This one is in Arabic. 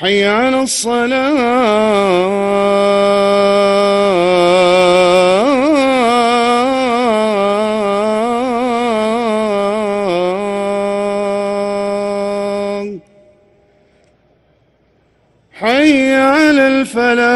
حي على الصلاه حي على الفلاح